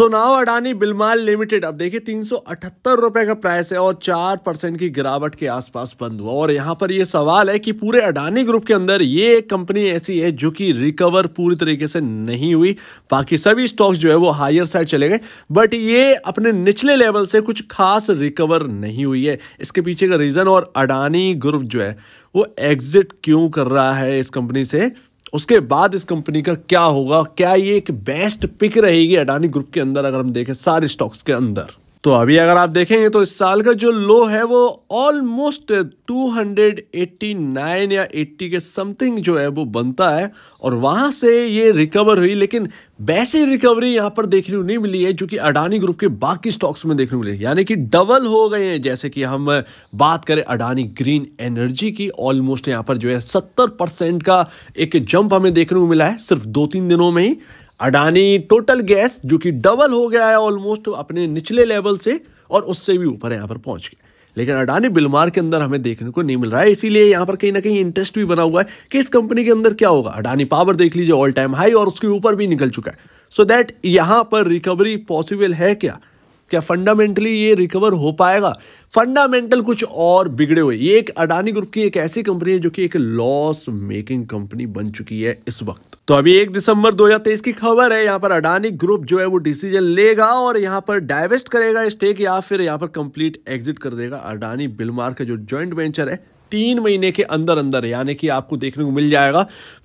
सोनाओ Adani बिलमाल limited अब देखिए तीन रुपए का प्राइस है और चार परसेंट की गिरावट के आसपास बंद हुआ और यहाँ पर यह सवाल है कि पूरे अडानी ग्रुप के अंदर ये एक कंपनी ऐसी है जो कि रिकवर पूरी तरीके से नहीं हुई बाकी सभी स्टॉक्स जो है वो हायर साइड चले गए बट ये अपने निचले लेवल से कुछ खास रिकवर नहीं हुई है इसके पीछे का रीज़न और अडानी ग्रुप जो है वो एग्जिट क्यों कर रहा है इस कंपनी से उसके बाद इस कंपनी का क्या होगा क्या ये एक बेस्ट पिक रहेगी अडानी ग्रुप के अंदर अगर हम देखें सारे स्टॉक्स के अंदर तो अभी अगर आप देखेंगे तो इस साल का जो लो है वो ऑलमोस्ट 289 या 80 के समथिंग जो है वो बनता है और वहां से ये रिकवर हुई लेकिन वैसी रिकवरी यहाँ पर देखने को नहीं मिली है जो कि अडानी ग्रुप के बाकी स्टॉक्स में देखने को मिली यानी कि डबल हो गए हैं जैसे कि हम बात करें अडानी ग्रीन एनर्जी की ऑलमोस्ट यहाँ पर जो है सत्तर परसेंट का एक जंप हमें देखने को मिला है सिर्फ दो तीन दिनों में ही अडानी टोटल गैस जो कि डबल हो गया है ऑलमोस्ट अपने निचले लेवल से और उससे भी ऊपर यहाँ पर पहुँच गया लेकिन अडानी बिलमार के अंदर हमें देखने को नहीं मिल रहा है इसीलिए यहाँ पर कहीं ना कहीं इंटरेस्ट भी बना हुआ है कि इस कंपनी के अंदर क्या होगा अडानी पावर देख लीजिए ऑल टाइम हाई और उसके ऊपर भी निकल चुका है सो दैट यहाँ पर रिकवरी पॉसिबल है क्या क्या फंडामेंटली ये रिकवर हो पाएगा फंडामेंटल कुछ और बिगड़े हुए ये एक अडानी ग्रुप की एक ऐसी कंपनी है जो कि एक लॉस मेकिंग कंपनी बन चुकी है इस वक्त तो अभी एक दिसंबर 2023 की खबर है यहाँ पर अडानी ग्रुप जो है वो डिसीजन लेगा और यहाँ पर डायवेस्ट करेगा स्टेक या फिर यहाँ पर कंप्लीट एग्जिट कर देगा अडानी बिलमार का जो ज्वाइंट वेंचर है तीन महीने के अंदर अंदर यानी कि आपको देखने को मिल जाएगा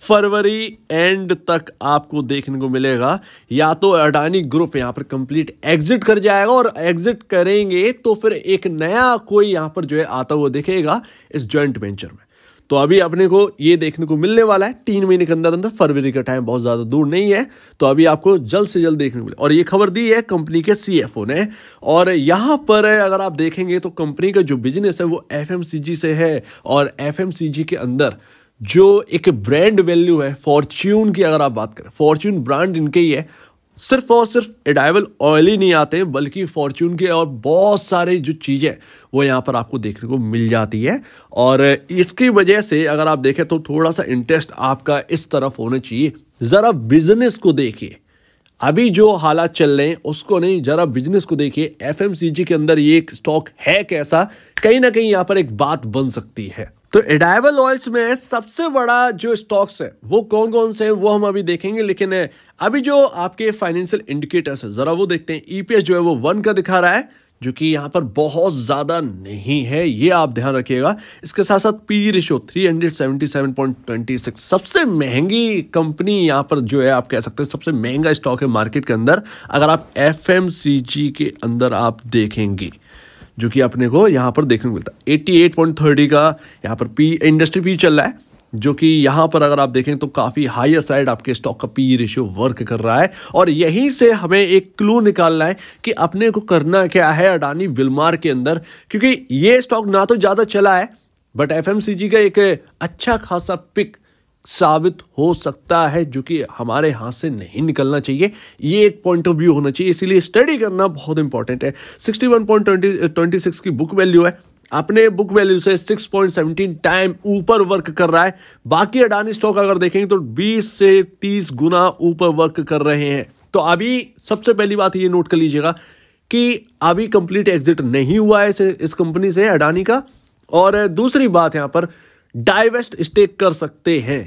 फरवरी एंड तक आपको देखने को मिलेगा या तो अडानी ग्रुप यहां पर कंप्लीट एग्जिट कर जाएगा और एग्जिट करेंगे तो फिर एक नया कोई यहां पर जो है आता हुआ दिखेगा इस ज्वाइंट वेंचर में तो अभी अपने को ये देखने को मिलने वाला है तीन महीने के अंदर अंदर फरवरी का टाइम बहुत ज़्यादा दूर नहीं है तो अभी आपको जल्द से जल्द देखने को मिले और ये खबर दी है कंपनी के सी ने और यहाँ पर अगर आप देखेंगे तो कंपनी का जो बिजनेस है वो एफ से है और एफ के अंदर जो एक ब्रांड वैल्यू है फॉर्च्यून की अगर आप बात करें फॉर्च्यून ब्रांड इनके ही है सिर्फ और सिर्फ एडाइवल ऑयल ही नहीं आते बल्कि फॉर्च्यून के और बहुत सारे जो चीज़ें वो यहाँ पर आपको देखने को मिल जाती है और इसकी वजह से अगर आप देखें तो थोड़ा सा इंटरेस्ट आपका इस तरफ होना चाहिए ज़रा बिजनेस को देखिए अभी जो हालात चल रहे हैं उसको नहीं जरा बिजनेस को देखिए एफ के अंदर ये एक स्टॉक है कैसा कहीं ना कहीं यहाँ पर एक बात बन सकती है तो एडाइवल ऑयल्स में सबसे बड़ा जो स्टॉक्स है वो कौन कौन से हैं वो हम अभी देखेंगे लेकिन अभी जो आपके फाइनेंशियल इंडिकेटर्स है जरा वो देखते हैं ईपीएस e जो है वो वन का दिखा रहा है जो कि यहाँ पर बहुत ज़्यादा नहीं है ये आप ध्यान रखिएगा इसके साथ साथ पी रेशो 377.26 सबसे महंगी कंपनी यहाँ पर जो है आप कह सकते हैं सबसे महंगा स्टॉक है मार्केट के अंदर अगर आप एफ के अंदर आप देखेंगे जो कि अपने को यहाँ पर देखने को मिलता है एट्टी एट पॉइंट थर्टी का यहाँ पर पी इंडस्ट्री पी चल रहा है जो कि यहाँ पर अगर आप देखें तो काफ़ी हायर साइड आपके स्टॉक का पी रेशियो वर्क कर रहा है और यहीं से हमें एक क्लू निकालना है कि अपने को करना क्या है अडानी विलमार के अंदर क्योंकि ये स्टॉक ना तो ज़्यादा चला है बट एफ का एक अच्छा खासा पिक साबित हो सकता है जो कि हमारे हाथ से नहीं निकलना चाहिए ये एक पॉइंट ऑफ व्यू होना चाहिए इसीलिए स्टडी करना बहुत इंपॉर्टेंट है sixty one point twenty twenty six की बुक वैल्यू है अपने बुक वैल्यू से 6.17 टाइम ऊपर वर्क कर रहा है बाकी अडानी स्टॉक अगर देखेंगे तो 20 से 30 गुना ऊपर वर्क कर रहे हैं तो अभी सबसे पहली बात ये नोट कर लीजिएगा कि अभी कंप्लीट एग्जिट नहीं हुआ है इस कंपनी से अडानी का और दूसरी बात यहाँ पर डाइवेस्ट स्टेक कर सकते हैं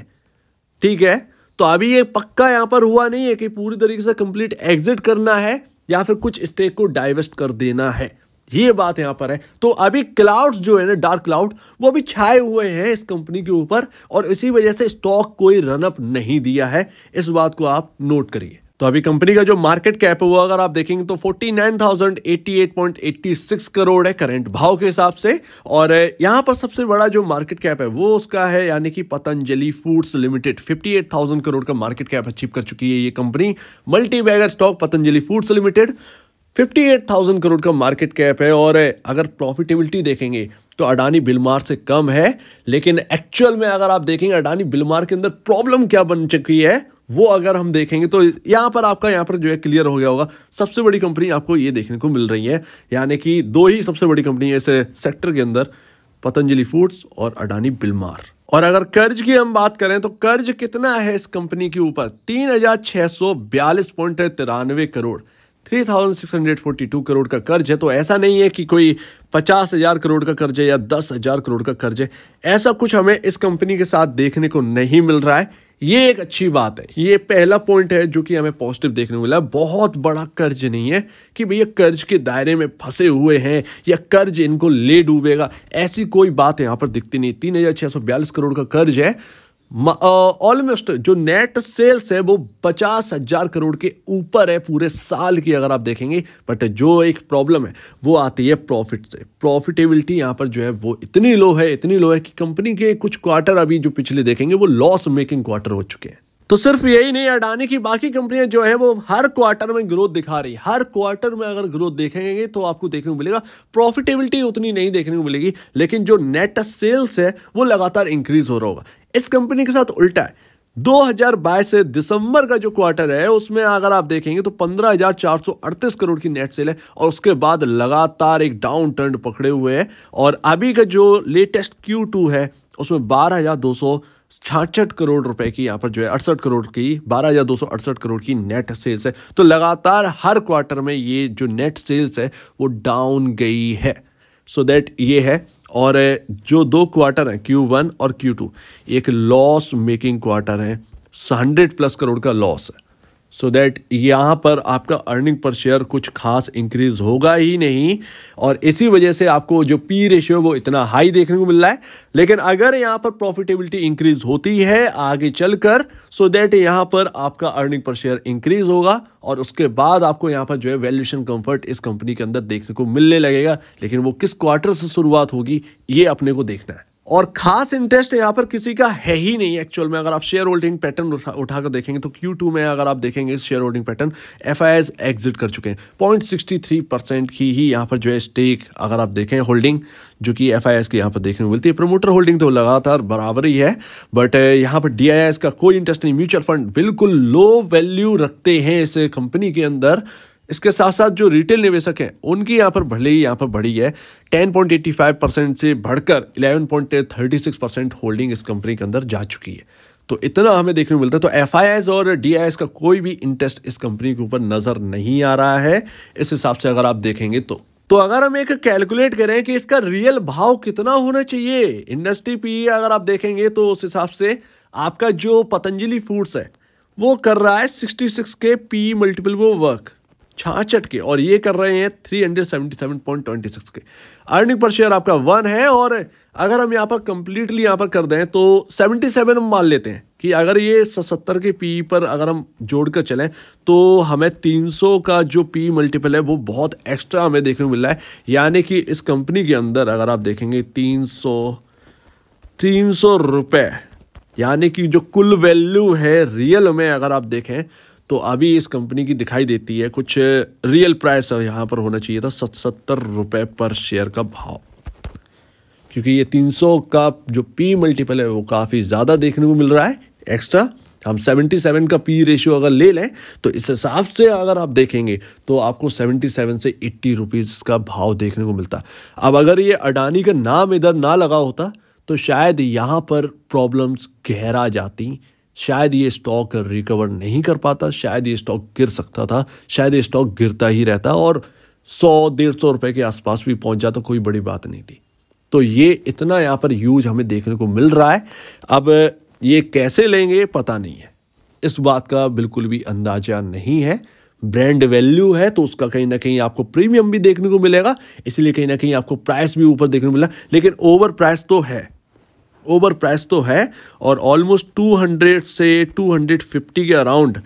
ठीक है तो अभी ये पक्का यहाँ पर हुआ नहीं है कि पूरी तरीके से कंप्लीट एग्जिट करना है या फिर कुछ स्टेक को डाइवेस्ट कर देना है ये बात यहाँ पर है तो अभी क्लाउड्स जो है ना डार्क क्लाउड वो अभी छाए हुए हैं इस कंपनी के ऊपर और इसी वजह से स्टॉक कोई रनअप नहीं दिया है इस बात को आप नोट करिए तो अभी कंपनी का जो मार्केट कैप है वो अगर आप देखेंगे तो 49,088.86 करोड़ है करंट भाव के हिसाब से और यहाँ पर सबसे बड़ा जो मार्केट कैप है वो उसका है यानी कि पतंजलि फूड्स लिमिटेड 58,000 करोड़ का मार्केट कैप अचीव कर चुकी है ये company multi bagger stock Patanjali Foods Limited 58,000 crore का मार्केट कैप है और अगर प्रॉफिटेबिलिटी देखेंगे तो अडानी बिलमार से कम है लेकिन एक्चुअल में अगर आप देखेंगे अडानी बिलमार के अंदर प्रॉब्लम क्या बन चुकी है वो अगर हम देखेंगे तो यहाँ पर आपका यहाँ पर जो है क्लियर हो गया होगा सबसे बड़ी कंपनी आपको ये देखने को मिल रही है यानी कि दो ही सबसे बड़ी कंपनी है इस सेक्टर के अंदर पतंजलि फूड्स और अडानी बिलमार और अगर कर्ज की हम बात करें तो कर्ज कितना है इस कंपनी के ऊपर तीन हजार सौ बयालीस पॉइंट तिरानवे करोड़ 3,642 करोड़ का कर्ज है तो ऐसा नहीं है कि कोई पचास हजार करोड़ का कर्ज है या दस हजार करोड़ का कर्ज है ऐसा कुछ हमें इस कंपनी के साथ देखने को नहीं मिल रहा है ये एक अच्छी बात है ये पहला पॉइंट है जो कि हमें पॉजिटिव देखने को मिला बहुत बड़ा कर्ज नहीं है कि भैया कर्ज के दायरे में फंसे हुए हैं या कर्ज इनको ले डूबेगा ऐसी कोई बात यहाँ पर दिखती नहीं तीन करोड़ का कर्ज है ऑलमोस्ट जो नेट सेल्स है वो पचास हजार करोड़ के ऊपर है पूरे साल की अगर आप देखेंगे बट जो एक प्रॉब्लम है वो आती है प्रॉफिट से प्रॉफिटेबिलिटी यहाँ पर जो है वो इतनी लो है इतनी लो है कि कंपनी के कुछ क्वार्टर अभी जो पिछले देखेंगे वो लॉस मेकिंग क्वार्टर हो चुके हैं तो सिर्फ यही नहीं अडानी की बाकी कंपनियां जो है वो हर क्वार्टर में ग्रोथ दिखा रही है हर क्वार्टर में अगर ग्रोथ देखेंगे तो आपको देखने को मिलेगा प्रॉफिटेबिलिटी उतनी नहीं देखने को मिलेगी लेकिन जो नेट सेल्स है वो लगातार इंक्रीज हो रहा होगा इस कंपनी के साथ उल्टा है 2022 से दिसंबर का जो क्वार्टर है उसमें अगर आप देखेंगे तो 15,438 करोड़ की नेट सेल है और उसके बाद लगातार एक डाउन टर्न पकड़े हुए है और अभी का जो लेटेस्ट Q2 है उसमें बारह छाछठ करोड़ रुपए की यहाँ पर जो है अड़सठ करोड़ की बारह हजार दो सौ अड़सठ करोड़ की नेट सेल्स है तो लगातार हर क्वार्टर में ये जो नेट सेल्स है वो डाउन गई है सो so दैट ये है और जो दो क्वार्टर हैं क्यू वन और क्यू टू एक लॉस मेकिंग क्वार्टर है हंड्रेड प्लस करोड़ का लॉस है सो so दैट यहाँ पर आपका अर्निंग पर शेयर कुछ खास इंक्रीज होगा ही नहीं और इसी वजह से आपको जो पी रेशियो वो इतना हाई देखने को मिल रहा है लेकिन अगर यहाँ पर प्रॉफिटेबिलिटी इंक्रीज होती है आगे चलकर सो दैट यहाँ पर आपका अर्निंग पर शेयर इंक्रीज होगा और उसके बाद आपको यहाँ पर जो है वैल्यूशन कम्फर्ट इस कंपनी के अंदर देखने को मिलने लगेगा लेकिन वो किस क्वार्टर से शुरुआत होगी ये अपने को देखना है और खास इंटरेस्ट यहाँ पर किसी का है ही नहीं एक्चुअल में अगर आप शेयर होल्डिंग पैटर्न उठा उठा देखेंगे तो क्यू टू में अगर आप देखेंगे इस share holding pattern F I exit कर चुके हैं पॉइंट सिक्सटी थ्री परसेंट की ही यहाँ पर जो है स्टेक अगर आप देखें होल्डिंग जो कि एफ आई एस की यहाँ पर देखने को मिलती है प्रमोटर होल्डिंग तो लगातार बराबर ही है बट यहाँ पर डी का कोई इंटरेस्ट नहीं म्यूचुअल फंड बिल्कुल लो वैल्यू रखते हैं इस कंपनी के अंदर इसके साथ साथ जो रिटेल निवेशक हैं उनकी यहाँ पर भले ही यहाँ पर बढ़ी है 10.85 परसेंट से बढ़कर 11.36 परसेंट होल्डिंग इस कंपनी के अंदर जा चुकी है तो इतना हमें देखने को मिलता है तो एफ और डी का कोई भी इंटरेस्ट इस कंपनी के ऊपर नज़र नहीं आ रहा है इस हिसाब से अगर आप देखेंगे तो तो अगर हम एक कैलकुलेट करें कि इसका रियल भाव कितना होना चाहिए इंडस्ट्री पी e अगर आप देखेंगे तो उस हिसाब से आपका जो पतंजलि फूड्स है वो कर रहा है 66 के पी मल्टीपल वो वर्क छाछठ के और ये कर रहे हैं three hundred seventy seven point twenty six के अर्निंग पर शेयर आपका वन है और अगर हम यहाँ पर कंप्लीटली यहाँ पर कर दें तो सेवेंटी सेवन हम मान लेते हैं कि अगर ये सत्तर के पी पर अगर हम जोड़ कर चलें तो हमें तीन सौ का जो पी मल्टीपल है वो बहुत एक्स्ट्रा हमें देखने को मिल रहा है यानी कि इस कंपनी के अंदर अगर आप देखेंगे तीन सौ तीन सौ रुपये यानी कि जो कुल वैल्यू है रियल में अगर आप देखें तो अभी इस कंपनी की दिखाई देती है कुछ रियल प्राइस यहाँ पर होना चाहिए था सत सत्तर रुपये पर शेयर का भाव क्योंकि ये 300 का जो पी मल्टीपल है वो काफ़ी ज़्यादा देखने को मिल रहा है एक्स्ट्रा हम 77 का पी रेशियो अगर ले लें तो इस हिसाब से अगर आप देखेंगे तो आपको 77 से 80 रुपीज़ का भाव देखने को मिलता अब अगर ये अडानी का नाम इधर ना लगा होता तो शायद यहाँ पर प्रॉब्लम्स गहरा जाती शायद ये स्टॉक रिकवर नहीं कर पाता शायद ये स्टॉक गिर सकता था शायद ये स्टॉक गिरता ही रहता और सौ डेढ़ सौ रुपये के आसपास भी पहुंच जाता कोई बड़ी बात नहीं थी तो ये इतना यहाँ पर यूज हमें देखने को मिल रहा है अब ये कैसे लेंगे पता नहीं है इस बात का बिल्कुल भी अंदाजा नहीं है ब्रांड वैल्यू है तो उसका कहीं ना कहीं आपको प्रीमियम भी देखने को मिलेगा इसलिए कहीं ना कहीं आपको प्राइस भी ऊपर देखने को मिला लेकिन ओवर प्राइस तो है ओवर प्राइस तो है और ऑलमोस्ट 200 से 250 के अराउंड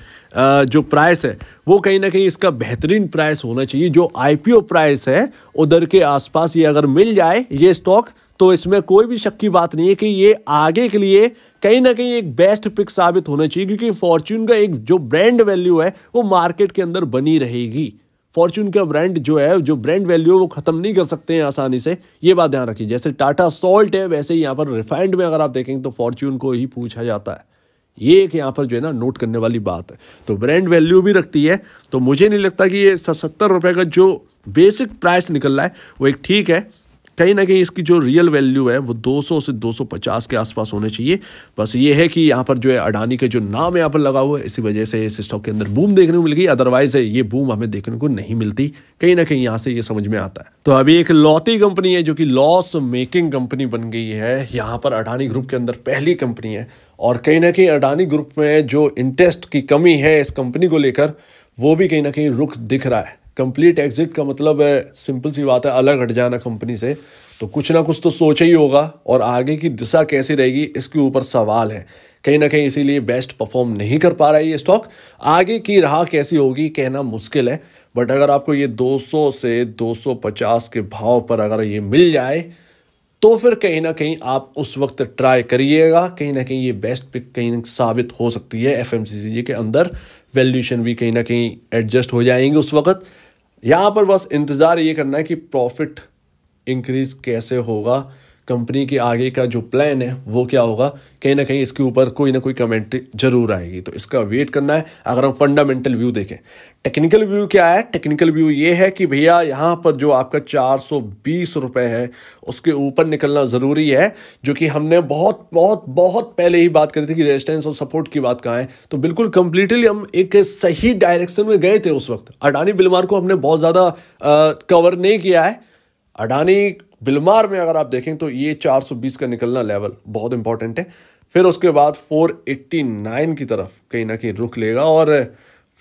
जो प्राइस है वो कहीं ना कहीं इसका बेहतरीन प्राइस होना चाहिए जो आईपीओ प्राइस है उधर के आसपास ये अगर मिल जाए ये स्टॉक तो इसमें कोई भी शक की बात नहीं है कि ये आगे के लिए कहीं ना कहीं एक बेस्ट पिक साबित होना चाहिए क्योंकि फॉर्च्यून का एक जो ब्रांड वैल्यू है वो मार्केट के अंदर बनी रहेगी फॉर्च्यून का ब्रांड जो है जो ब्रांड वैल्यू है वो खत्म नहीं कर सकते हैं आसानी से ये बात ध्यान रखिए जैसे टाटा सॉल्ट है वैसे ही यहाँ पर रिफाइंड में अगर आप देखेंगे तो फॉर्च्यून को ही पूछा जाता है ये एक यहाँ पर जो है ना नोट करने वाली बात है तो ब्रांड वैल्यू भी रखती है तो मुझे नहीं लगता कि ये सत्तर रुपये का जो बेसिक प्राइस निकल रहा है वो एक ठीक है कहीं ना कहीं इसकी जो रियल वैल्यू है वो 200 से 250 के आसपास होने चाहिए बस ये है कि यहाँ पर जो है अडानी का जो नाम यहाँ पर लगा हुआ है इसी वजह से इस स्टॉक के अंदर बूम देखने को मिल गई अदरवाइज ये बूम हमें देखने को नहीं मिलती कहीं ना कहीं यहाँ से ये समझ में आता है तो अभी एक लौती कंपनी है जो कि लॉस मेकिंग कंपनी बन गई है यहाँ पर अडानी ग्रुप के अंदर पहली कंपनी है और कहीं ना कहीं अडानी ग्रुप में जो इंटरेस्ट की कमी है इस कंपनी को लेकर वो भी कहीं ना कहीं रुख दिख रहा है कंप्लीट एग्जिट का मतलब है सिंपल सी बात है अलग हट जाना कंपनी से तो कुछ ना कुछ तो सोचा ही होगा और आगे की दिशा कैसी रहेगी इसके ऊपर सवाल है कहीं ना कहीं इसीलिए बेस्ट परफॉर्म नहीं कर पा रहा है ये स्टॉक आगे की राह कैसी होगी कहना मुश्किल है बट अगर आपको ये 200 से 250 के भाव पर अगर ये मिल जाए तो फिर कहीं ना कहीं आप उस वक्त ट्राई करिएगा कहीं ना कहीं ये बेस्ट पिक कहीं ना साबित हो सकती है एफ के अंदर वैल्यूशन भी कहीं ना कहीं एडजस्ट हो जाएंगे उस वक्त यहाँ पर बस इंतज़ार ये करना है कि प्रॉफिट इंक्रीज कैसे होगा कंपनी के आगे का जो प्लान है वो क्या होगा कहीं ना कहीं इसके ऊपर कोई ना कोई कमेंट जरूर आएगी तो इसका वेट करना है अगर हम फंडामेंटल व्यू देखें टेक्निकल व्यू क्या है टेक्निकल व्यू ये है कि भैया यहाँ पर जो आपका चार सौ बीस रुपये है उसके ऊपर निकलना ज़रूरी है जो कि हमने बहुत बहुत बहुत पहले ही बात करी थी कि रेजिस्टेंस और सपोर्ट की बात कहाँ है तो बिल्कुल कम्प्लीटली हम एक सही डायरेक्शन में गए थे उस वक्त अडानी बिलमार को हमने बहुत ज़्यादा कवर नहीं किया है अडानी बिलमार में अगर आप देखें तो ये 420 का निकलना लेवल बहुत इंपॉर्टेंट है फिर उसके बाद 489 की तरफ कहीं ना कहीं रुक लेगा और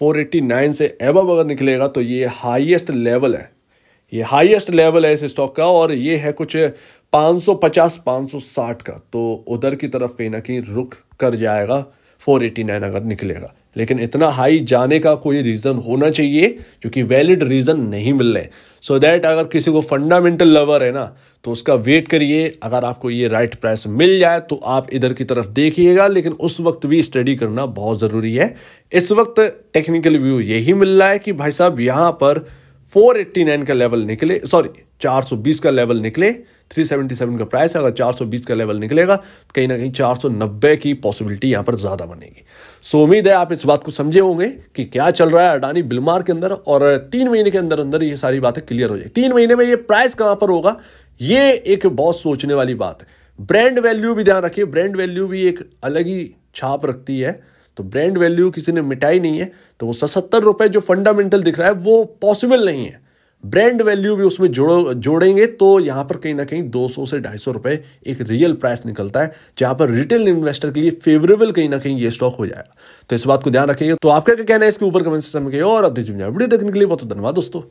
489 से एबव अगर निकलेगा तो ये हाईएस्ट लेवल है ये हाईएस्ट लेवल है इस स्टॉक का और ये है कुछ 550 560 का तो उधर की तरफ कहीं ना कहीं रुक कर जाएगा 489 अगर निकलेगा लेकिन इतना हाई जाने का कोई रीज़न होना चाहिए क्योंकि वैलिड रीज़न नहीं मिल रहे सो so दैट अगर किसी को फंडामेंटल लवर है ना तो उसका वेट करिए अगर आपको ये राइट प्राइस मिल जाए तो आप इधर की तरफ देखिएगा लेकिन उस वक्त भी स्टडी करना बहुत ज़रूरी है इस वक्त टेक्निकल व्यू यही मिल रहा है कि भाई साहब यहाँ पर 489 का लेवल निकले सॉरी 420 का लेवल निकले 377 का प्राइस अगर 420 का लेवल निकलेगा तो कहीं ना कहीं 490 की पॉसिबिलिटी यहाँ पर ज़्यादा बनेगी सो so, उम्मीद है आप इस बात को समझे होंगे कि क्या चल रहा है अडानी बिलमार के अंदर और तीन महीने के अंदर अंदर ये सारी बातें क्लियर हो जाएगी तीन महीने में ये प्राइस कहाँ पर होगा ये एक बहुत सोचने वाली बात है ब्रांड वैल्यू भी ध्यान रखिए ब्रांड वैल्यू भी एक अलग ही छाप रखती है तो ब्रांड वैल्यू किसी ने मिटाई नहीं है तो वो सतर रुपए जो फंडामेंटल दिख रहा है वो पॉसिबल नहीं है ब्रांड वैल्यू भी उसमें जोड़ो जोड़ेंगे तो यहां पर कहीं ना कहीं 200 से 250 रुपए एक रियल प्राइस निकलता है जहां पर रिटेल इन्वेस्टर के लिए फेवरेबल कहीं ना कहीं ये स्टॉक हो जाएगा तो इस बात को ध्यान रखेंगे तो आपका क्या कहना है इसके ऊपर कमेंट सेक्शन में और अब वीडियो देखने के लिए बहुत धन्यवाद दोस्तों